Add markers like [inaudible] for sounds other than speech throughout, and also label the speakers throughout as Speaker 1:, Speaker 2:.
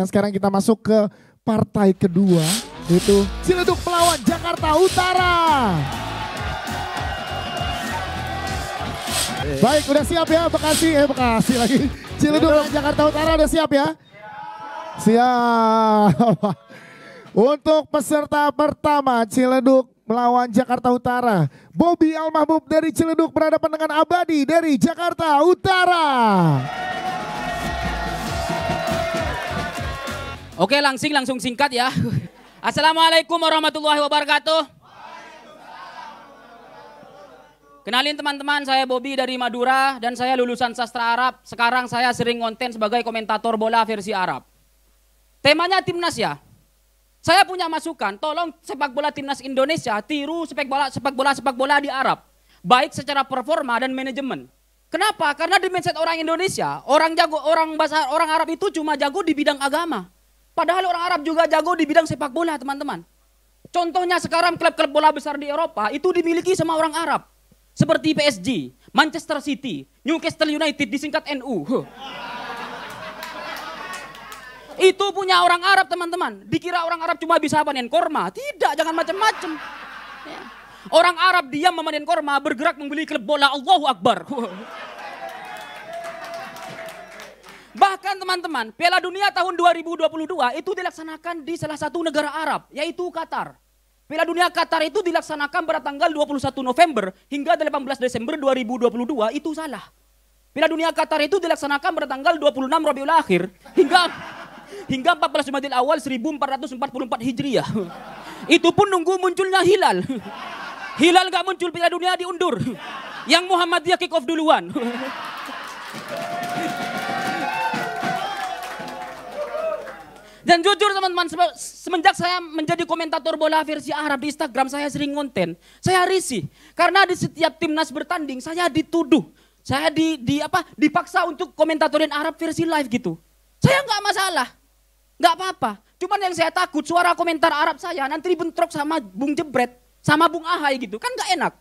Speaker 1: Nah, sekarang kita masuk ke partai kedua yaitu Ciledug melawan Jakarta Utara. Baik, udah siap ya Bekasi, eh Bekasi lagi. Ciledug melawan Jakarta Utara udah siap ya? Siap. Untuk peserta pertama Ciledug melawan Jakarta Utara. Bobby Almahbub dari Ciledug berhadapan dengan Abadi dari Jakarta Utara. Oke
Speaker 2: langsing langsung singkat ya. [laughs] Assalamualaikum warahmatullahi wabarakatuh. Kenalin teman-teman, saya Bobby dari Madura dan saya lulusan sastra Arab. Sekarang saya sering konten sebagai komentator bola versi Arab. Temanya timnas ya. Saya punya masukan, tolong sepak bola timnas Indonesia tiru sepak bola sepak bola sepak bola di Arab. Baik secara performa dan manajemen. Kenapa? Karena di mindset orang Indonesia, orang jago, orang bahasa, orang Arab itu cuma jago di bidang agama. Padahal orang Arab juga jago di bidang sepak bola, teman-teman. Contohnya sekarang klub-klub bola besar di Eropa itu dimiliki sama orang Arab. Seperti PSG, Manchester City, Newcastle United disingkat NU. Huh. Itu punya orang Arab teman-teman. Dikira orang Arab cuma bisa panen korma. Tidak, jangan macam-macam. Ya. Orang Arab diam memanen korma, bergerak membeli klub bola Allahu Akbar. Huh. Bahkan teman-teman, Piala Dunia tahun 2022 itu dilaksanakan di salah satu negara Arab, yaitu Qatar. Piala Dunia Qatar itu dilaksanakan pada tanggal 21 November hingga 18 Desember 2022 itu salah. Piala Dunia Qatar itu dilaksanakan pada tanggal 26 Rabiul Akhir hingga hingga 14 Jumadil Awal 1444 Hijriah. Itu pun nunggu munculnya hilal. Hilal gak muncul Piala Dunia diundur. Yang Muhammadiyah kick off duluan. Dan jujur teman-teman, semenjak saya menjadi komentator bola versi Arab di Instagram, saya sering konten. Saya risih, karena di setiap timnas bertanding, saya dituduh. Saya di, di apa dipaksa untuk komentatorin Arab versi live gitu. Saya nggak masalah, nggak apa-apa. Cuman yang saya takut suara komentar Arab saya nanti bentrok sama Bung Jebret, sama Bung Ahai gitu. Kan nggak enak.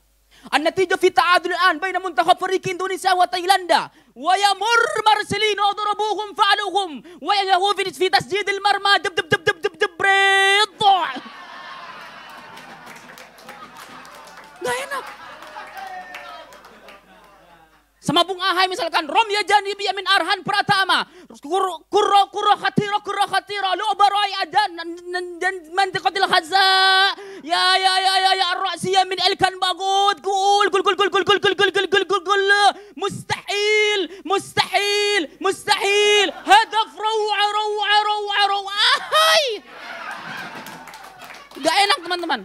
Speaker 2: النتيجة في تعادل الآن بين منتخب فريق إندونيسيا وتايلاندا ويمر مرسلين وضربوهم فعلوهم ويهوفيتش في تسديد المرمى دب دب دب دب دب دب بريض لا ينام Sama Bung Ahai misalkan, Rom ya jani amin arhan pratama. kuro kuro khatiro kuro khatiro. Lu baroi ada dan mantik kotil khaza. Ya ya ya ya ya arrasi ya min elkan bagut. Gul gul gul gul gul gul gul gul gul gul gul gul. Mustahil mustahil mustahil. Hadaf rawa rawa rawa rawa. Ahai. Gak enak teman-teman.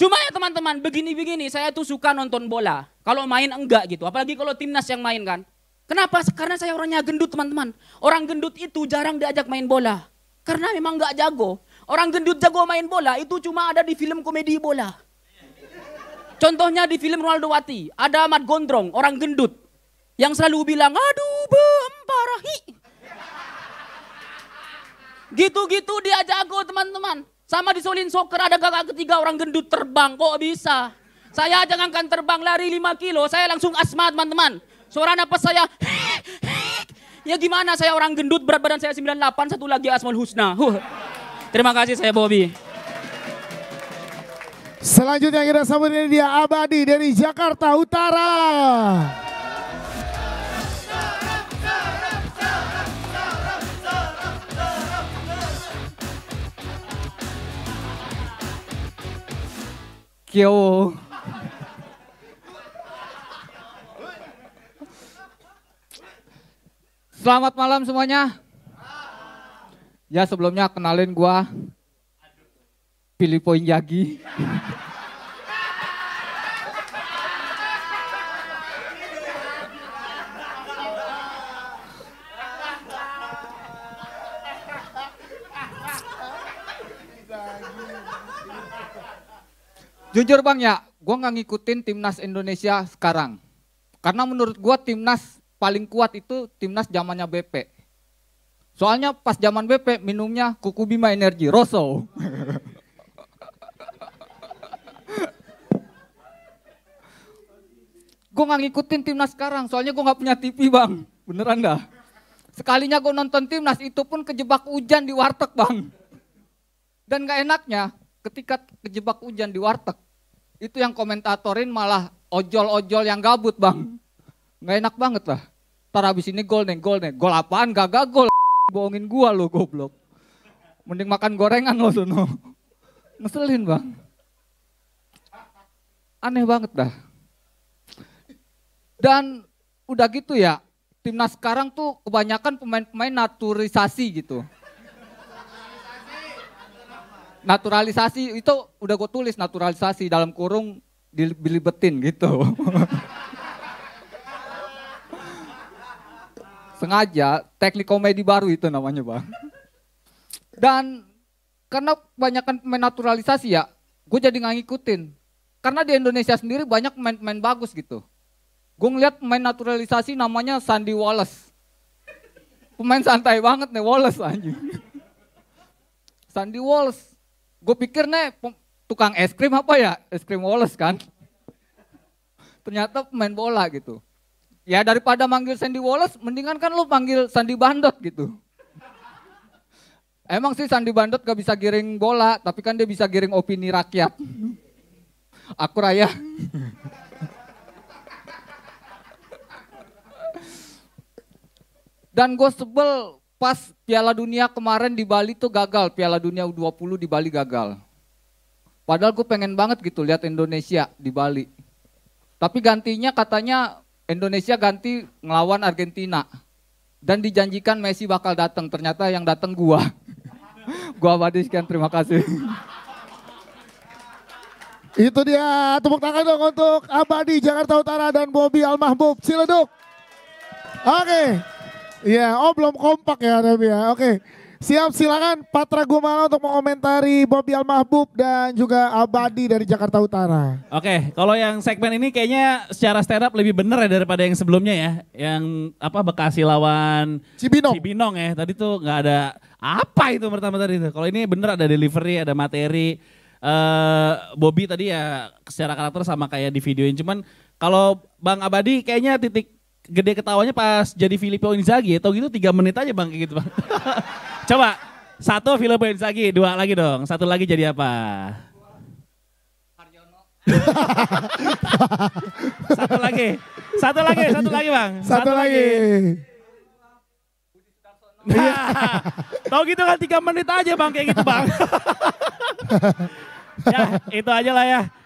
Speaker 2: Cuma ya teman-teman, begini-begini saya tuh suka nonton bola. Kalau main enggak gitu, apalagi kalau timnas yang main kan. Kenapa? Karena saya orangnya gendut teman-teman. Orang gendut itu jarang diajak main bola. Karena memang enggak jago. Orang gendut jago main bola itu cuma ada di film komedi bola. Contohnya di film Ronaldo Wati, ada Ahmad Gondrong, orang gendut. Yang selalu bilang, aduh bemparahi. Gitu-gitu dia jago teman-teman. Sama di Solin Soccer ada kakak ketiga orang gendut terbang, kok bisa? Saya jangankan terbang lari 5 kilo, saya langsung asma teman-teman. Suara napas saya, [laughs] ya gimana saya orang gendut, berat badan saya 98, satu lagi asmal husna. Huh. Terima kasih saya Bobby.
Speaker 1: Selanjutnya kita sambut ini dia Abadi dari Jakarta Utara.
Speaker 3: Kyo. Selamat malam semuanya. Ya sebelumnya kenalin gua Filipo Injagi. Jujur Bang ya, gue nggak ngikutin timnas Indonesia sekarang. Karena menurut gue timnas paling kuat itu timnas zamannya BP. Soalnya pas zaman BP minumnya Kuku Bima Energi, Rosso. [laughs] gue nggak ngikutin timnas sekarang, soalnya gue nggak punya TV bang, beneran dah. Sekalinya gue nonton timnas itu pun kejebak hujan di warteg bang. Dan gak enaknya ketika kejebak hujan di warteg, itu yang komentatorin malah ojol-ojol yang gabut bang. Gak enak banget lah. Ntar abis ini gol nih, gol nih. Gol apaan? gak gol. [laughs] Bohongin gua lo goblok. Mending makan gorengan lo sono. [laughs] Ngeselin bang. Aneh banget dah. Dan udah gitu ya, timnas sekarang tuh kebanyakan pemain-pemain naturalisasi gitu. Naturalisasi itu udah gue tulis naturalisasi dalam kurung dilibetin gitu. [laughs] sengaja teknik komedi baru itu namanya bang. Dan karena kebanyakan naturalisasi ya, gue jadi nggak ngikutin. Karena di Indonesia sendiri banyak pemain-pemain bagus gitu. Gue ngeliat pemain naturalisasi namanya Sandy Wallace. Pemain santai banget nih Wallace anjing. Sandy Wallace. Gue pikir nih tukang es krim apa ya? Es krim Wallace kan. Ternyata pemain bola gitu. Ya daripada manggil Sandy Wallace, mendingan kan lu panggil Sandy Bandot gitu. Emang sih Sandi Bandot gak bisa giring bola, tapi kan dia bisa giring opini rakyat. Aku raya. Dan gue sebel pas Piala Dunia kemarin di Bali tuh gagal, Piala Dunia U20 di Bali gagal. Padahal gue pengen banget gitu lihat Indonesia di Bali. Tapi gantinya katanya Indonesia ganti ngelawan Argentina dan dijanjikan Messi bakal datang ternyata yang datang gua [laughs] gua kan terima kasih
Speaker 1: [laughs] itu dia tepuk tangan dong untuk Abadi Jakarta Utara dan Bobby Almahbub Ciledug oke okay. Iya, yeah. oh belum kompak ya tapi ya. Oke. Okay. Siap silakan Patra Gumala untuk mengomentari Bobby Almahbub dan juga Abadi dari Jakarta Utara. Oke, kalau yang segmen ini kayaknya secara stand up lebih bener ya daripada yang sebelumnya ya. Yang apa Bekasi lawan Cibinong. Cibinong ya. Tadi tuh nggak ada apa itu pertama tadi itu. Kalau ini bener ada delivery, ada materi. Uh, eh, Bobby tadi ya secara karakter sama kayak di videoin cuman kalau Bang Abadi kayaknya titik gede ketawanya pas jadi Filippo Inzaghi atau gitu tiga menit aja bang kayak gitu bang. [laughs] Coba satu Filippo Inzaghi, dua lagi dong, satu lagi jadi apa? satu lagi, satu lagi, satu lagi bang. Satu, satu lagi. lagi. Nah, tau gitu kan tiga menit aja bang kayak gitu bang. [laughs] ya itu aja lah ya.